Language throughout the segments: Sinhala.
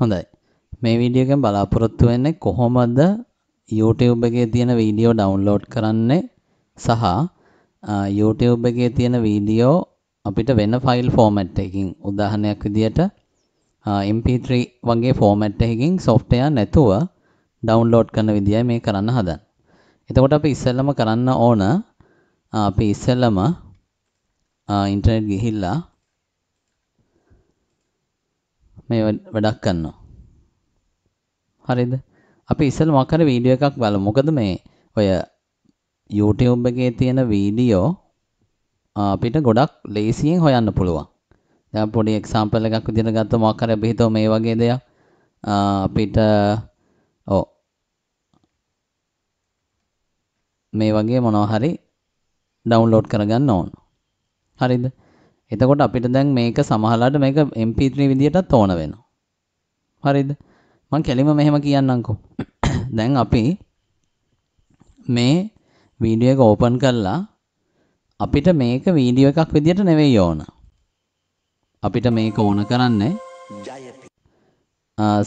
හොඳයි. මේ වීඩියෝ එකෙන් බලාපොරොත්තු වෙන්නේ කොහොමද YouTube එකේ තියෙන වීඩියෝ ඩවුන්ලෝඩ් කරන්නේ සහ YouTube එකේ තියෙන වීඩියෝ අපිට වෙන ෆයිල් ෆෝමැට් එකකින් උදාහරණයක් විදියට MP3 වගේ ෆෝමැට් එකකින් software නැතුව ඩවුන්ලෝඩ් කරන විදියයි මේ කරන්න හදන්නේ. එතකොට අපි ඉස්සෙල්ලම කරන්න ඕන අපි ඉස්සෙල්ලම ඉන්ටර්නෙට් ගිහිල්ලා මේ වැඩක් කරනවා. හරිද? අපි ඉස්සෙල්ලා මොකක් හරි වීඩියෝ එකක් බලමු. මොකද මේ ඔය YouTube එකේ තියෙන වීඩියෝ අපිට ගොඩක් ලේසියෙන් හොයන්න පුළුවන්. දැන් පොඩි එක්සැම්පල් එකක් විදිහට ගත්තොත් මොකක් හරි අපි හිතුව මේ වගේ දෙයක් අපිට ඔව් මේ වගේ මොනවා හරි ඩවුන්ලෝඩ් කරගන්න ඕන. හරිද? එතකොට අපිට දැන් මේක සමහරලාට මේක MP3 විදියටත් ඕන වෙනවා. හරිද? මම කෙලිම මෙහෙම කියන්නම්කෝ. දැන් අපි මේ වීඩියෝ එක ඕපන් කරලා අපිට මේක වීඩියෝ එකක් විදියට නෙවෙයි ඕන. අපිට මේක ඕන කරන්නේ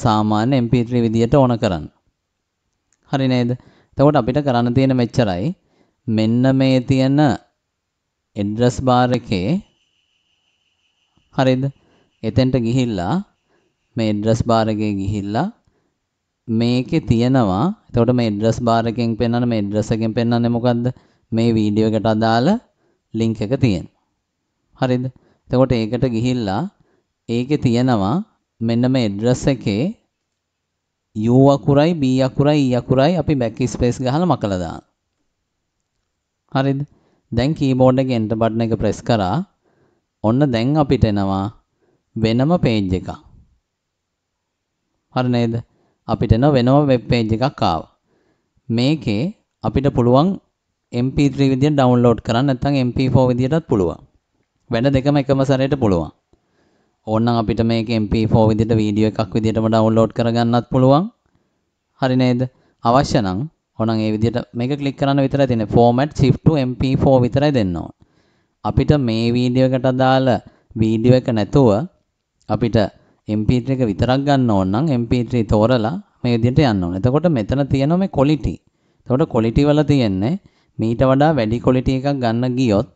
සාමාන්‍ය MP3 විදියට ඕන කරන්න. හරි නේද? එතකොට අපිට කරන්න තියෙන මෙච්චරයි. මෙන්න මේ තියෙන address bar එකේ හරිද? එතෙන්ට ගිහිල්ලා මේ ඇඩ්‍රස් බාර් එකේ ගිහිල්ලා මේකේ තියෙනවා එතකොට මේ ඇඩ්‍රස් බාර් එකෙන් පෙන්වන මේ ඇඩ්‍රස් එකෙන් පෙන්වන්නේ මොකද්ද? මේ වීඩියෝ එකට අදාළ ලින්ක් එක තියෙනවා. හරිද? එතකොට ඒකට ගිහිල්ලා ඒකේ තියෙනවා මෙන්න මේ ඇඩ්‍රස් එකේ U අකුරයි B අකුරයි E අකුරයි අපි බැක් ස්පේස් ගහලා මකලා දානවා. හරිද? දැන් කීබෝඩ් එකේ enter බටන් එක press කරා ඔන්න දැන් අපිට එනවා වෙනම page එකක්. හරි නේද? අපිට එන වෙනම වෙබ් page එකක් ආවා. මේකේ අපිට පුළුවන් MP3 විදියට ඩවුන්ලෝඩ් කරන්න නැත්නම් MP4 විදියටත් පුළුවන්. වැඩ දෙකම එකම සැරේට පුළුවන්. ඕනනම් අපිට මේක MP4 විදියට වීඩියෝ එකක් විදියටම ඩවුන්ලෝඩ් කරගන්නත් පුළුවන්. හරි නේද? අවශ්‍ය නම් ඕනනම් ඒ විදියට මේක ක්ලික් කරන්න විතරයි තියෙන්නේ. format shift to MP4 විතරයි දෙන්න ඕන. අපිට මේ වීඩියෝ එකට අදාළ වීඩියෝ එක නැතුව අපිට MP3 එක විතරක් ගන්න ඕන නම් MP3 තෝරලා මේ විදිහට යන්න ඕන. එතකොට මෙතන තියෙනවා මේ quality. එතකොට quality වල තියෙන්නේ මීට වඩා වැඩි quality එකක් ගන්න ගියොත්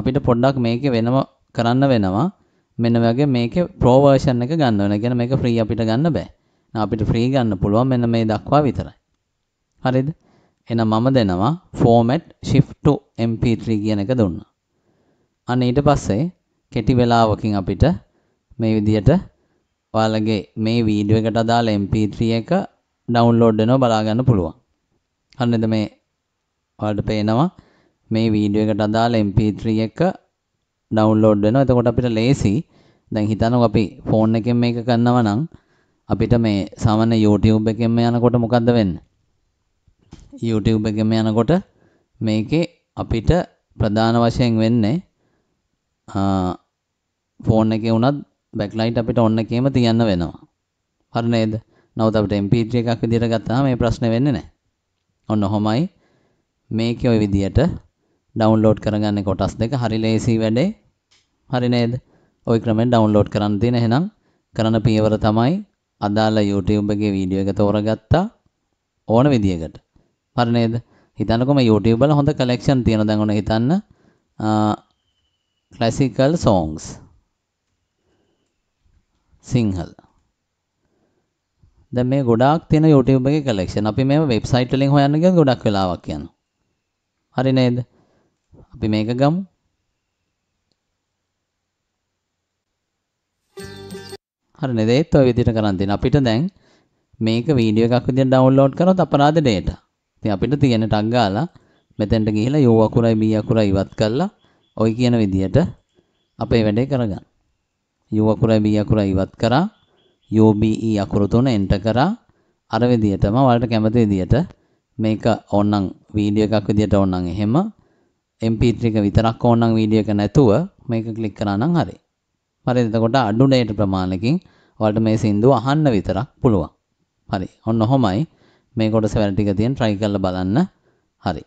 අපිට පොඩ්ඩක් මේකේ වෙනම කරන්න වෙනවා. මෙන්න වගේ මේකේ pro version එක ගන්න වෙනවා. කියන්නේ මේක free අපිට ගන්න බෑ. අපිට free ගන්න පුළුවන් මෙන්න මේ දක්වා විතරයි. හරිද? එහෙනම් මම දෙනවා format shift to mp3 කියන එක දුන්නා. අන්න ඊට පස්සේ කෙටි වෙලාවකින් අපිට මේ විදිහට ඔයාලගේ මේ වීඩියෝ එකට අදාළ MP3 එක ඩවුන්ලෝඩ් වෙනවා බලා ගන්න පුළුවන්. හරිද මේ ඔයාලට පේනවා මේ වීඩියෝ එකට අදාළ MP3 එක ඩවුන්ලෝඩ් වෙනවා. එතකොට අපිට ලේසි දැන් හිතන්නකො අපි ෆෝන් එකෙන් මේක කරනවා නම් අපිට මේ සාමාන්‍ය YouTube එකෙන්ම යනකොට මොකද්ද වෙන්නේ? YouTube එකෙන්ම යනකොට මේකේ අපිට ප්‍රධාන වශයෙන් වෙන්නේ ෆෝන් එකේ වුණත් බැක්ලයිට් අපිට ඔන්න එකේම තියන්න වෙනවා. හරි නේද? නමුත් අපිට MP3 එකක් විදිහට ගත්තාම මේ ප්‍රශ්නේ වෙන්නේ නැහැ. ඔන්න ඔහොමයි මේකේ ওই විදිහට ඩවුන්ලෝඩ් කරගන්න කොටස් දෙක හරි ලේසි වැඩේ. හරි නේද? ওই ක්‍රමෙන් ඩවුන්ලෝඩ් කරන්න තියෙන එහෙනම් කරන පියවර තමයි අදාළ YouTube එකේ වීඩියෝ එක තෝරගත්තා ඕන විදිහකට. හරි නේද? හිතන්නකො මේ YouTube වල හොඳ කලෙක්ෂන් තියෙන දැන් ඔන්න හිතන්න classical songs සිංහල දැන් මේ ගොඩාක් තියෙන YouTube එකේ collection අපි මේ වෙබ්සයිට් වලින් හොයන්න ගියොත් ගොඩක් වෙලාවක් යනවා හරි නේද අපි මේක ගමු හරි නේද ඒත් ඔය විදිහට කරන් තියෙන අපිට දැන් මේක වීඩියෝ එකක් විදිහට ඩවුන්ලෝඩ් කරනොත් අපරාධ data ඉතින් අපිට තියෙන ටක් ගාලා මෙතෙන්ට ගිහිලා U අකුරයි B අකුරයි ඉවත් කරලා ওই කියන විදිහට අපේ වැඩේ කරගන්න. U අකුරයි B අකුරයි ඉවත් කරා. U B E අකුරු තුන එන්ටර් කරා. අර විදිහටම ඔයාලට කැමති විදිහට මේක ඕනනම් වීඩියෝ එකක් විදිහට ඕනනම් එහෙම MP3 එක විතරක් ඕනනම් වීඩියෝ එක නැතුව මේක ක්ලික් කරා නම් හරි. හරිද? එතකොට අඩු ඩේට ප්‍රමාණයකින් ඔයාලට මේ සින්දුව අහන්න විතරක් පුළුවන්. හරි. ඔන්න ඔහොමයි මේ කොටස වැඩ ටික තියෙන try කරලා බලන්න. හරි.